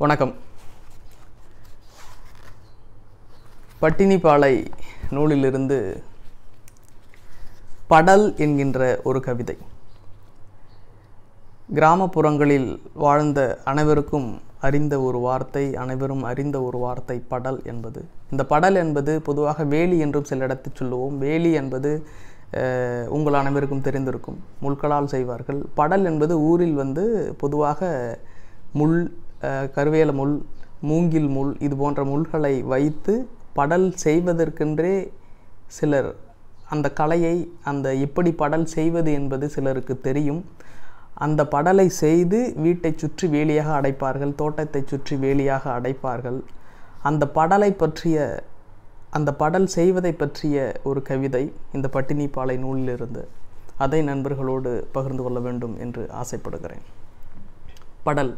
வணக்கம் பட்டினிப்பாலை நூலிலிருந்து படல் என்கின்ற ஒரு கவிதை கிராமப்புறங்களில் வாழ்ந்த அனைவருக்கும் அறிந்த ஒரு வார்த்தை அனைவரும் அறிந்த ஒரு வார்த்தை படல் என்பது இந்த படல் என்பது பொதுவாக வேலி என்றும் சில இடத்தில் சொல்லுவோம் வேலி என்பது உங்கள் அனைவருக்கும் தெரிந்திருக்கும் முள்களால் செய்வார்கள் படல் என்பது ஊரில் வந்து பொதுவாக முள் கருவேல முள் மூங்கில் முள் இது போன்ற முள்களை வைத்து படல் செய்வதற்கென்றே சிலர் அந்த கலையை அந்த எப்படி படல் செய்வது என்பது சிலருக்கு தெரியும் அந்த படலை செய்து வீட்டை சுற்றி வேலியாக அடைப்பார்கள் தோட்டத்தை சுற்றி வேலியாக அடைப்பார்கள் அந்த படலை பற்றிய அந்த படல் செய்வதை பற்றிய ஒரு கவிதை இந்த பட்டினிப்பாலை நூலிலிருந்து அதை நண்பர்களோடு பகிர்ந்து கொள்ள வேண்டும் என்று ஆசைப்படுகிறேன் படல்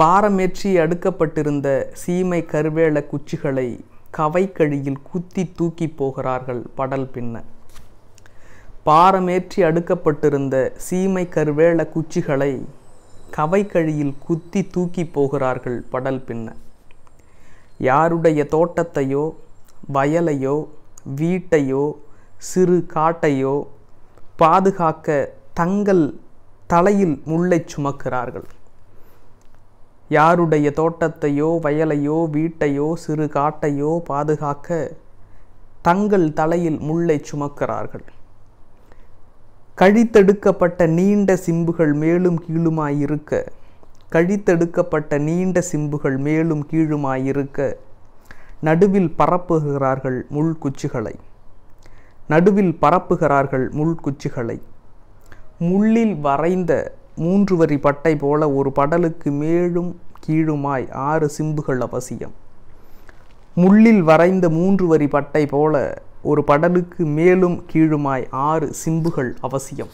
பாரமேற்றி அடுக்கப்பட்டிருந்த சீமை கருவேள குச்சிகளை கவைக்கழியில் குத்தி தூக்கி போகிறார்கள் படல் பின்ன பாரமேற்றி அடுக்கப்பட்டிருந்த சீமை கருவேல குச்சிகளை கவைக்கழியில் குத்தி தூக்கி போகிறார்கள் படல் பின்ன யாருடைய தோட்டத்தையோ வயலையோ வீட்டையோ சிறு காட்டையோ பாதுகாக்க தங்கள் தலையில் முல்லை சுமக்கிறார்கள் யாருடைய தோட்டத்தையோ வயலையோ வீட்டையோ சிறு காட்டையோ பாதுகாக்க தங்கள் தலையில் முல்லை சுமக்கிறார்கள் கழித்தெடுக்கப்பட்ட நீண்ட சிம்புகள் மேலும் கீழுமாயிருக்க கழித்தெடுக்கப்பட்ட நீண்ட சிம்புகள் மேலும் கீழுமாயிருக்க நடுவில் பரப்புகிறார்கள் குச்சிகளை நடுவில் பரப்புகிறார்கள் குச்சிகளை முள்ளில் வரைந்த மூன்று வரி பட்டை போல ஒரு படலுக்கு மேலும் கீழுமாய் ஆறு சிம்புகள் அவசியம் முள்ளில் வரைந்த மூன்று வரி பட்டை போல ஒரு படலுக்கு மேலும் கீழுமாய் ஆறு சிம்புகள் அவசியம்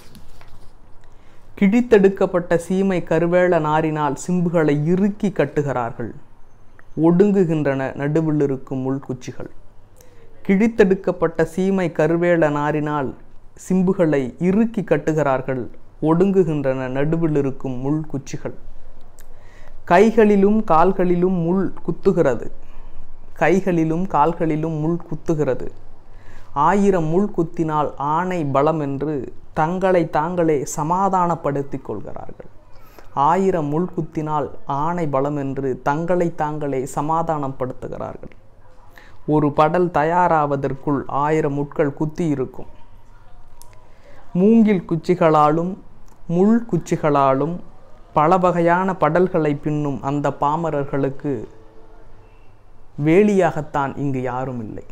கிழித்தெடுக்கப்பட்ட சீமை கருவேள நாரினால் சிம்புகளை இறுக்கி கட்டுகிறார்கள் ஒடுங்குகின்றன நடுவில் இருக்கும் முள்குச்சிகள் கிழித்தெடுக்கப்பட்ட சீமை கருவேள நாரினால் சிம்புகளை இறுக்கி கட்டுகிறார்கள் ஒடுங்குகின்றன நடுவில் இருக்கும் முள் குச்சிகள் கைகளிலும் கால்களிலும் முள் குத்துகிறது கைகளிலும் கால்களிலும் முள் குத்துகிறது ஆயிரம் முள் குத்தினால் ஆணை பலம் என்று தங்களை தாங்களே சமாதானப்படுத்தி கொள்கிறார்கள் ஆயிரம் முள் குத்தினால் ஆணை பலம் என்று தங்களை தாங்களே சமாதானப்படுத்துகிறார்கள் ஒரு படல் தயாராவதற்குள் ஆயிரம் முட்கள் குத்தி இருக்கும் மூங்கில் குச்சிகளாலும் முள் குச்சிகளாலும் பல வகையான படல்களை பின்னும் அந்த பாமரர்களுக்கு வேலியாகத்தான் இங்கு யாரும் இல்லை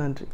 நன்றி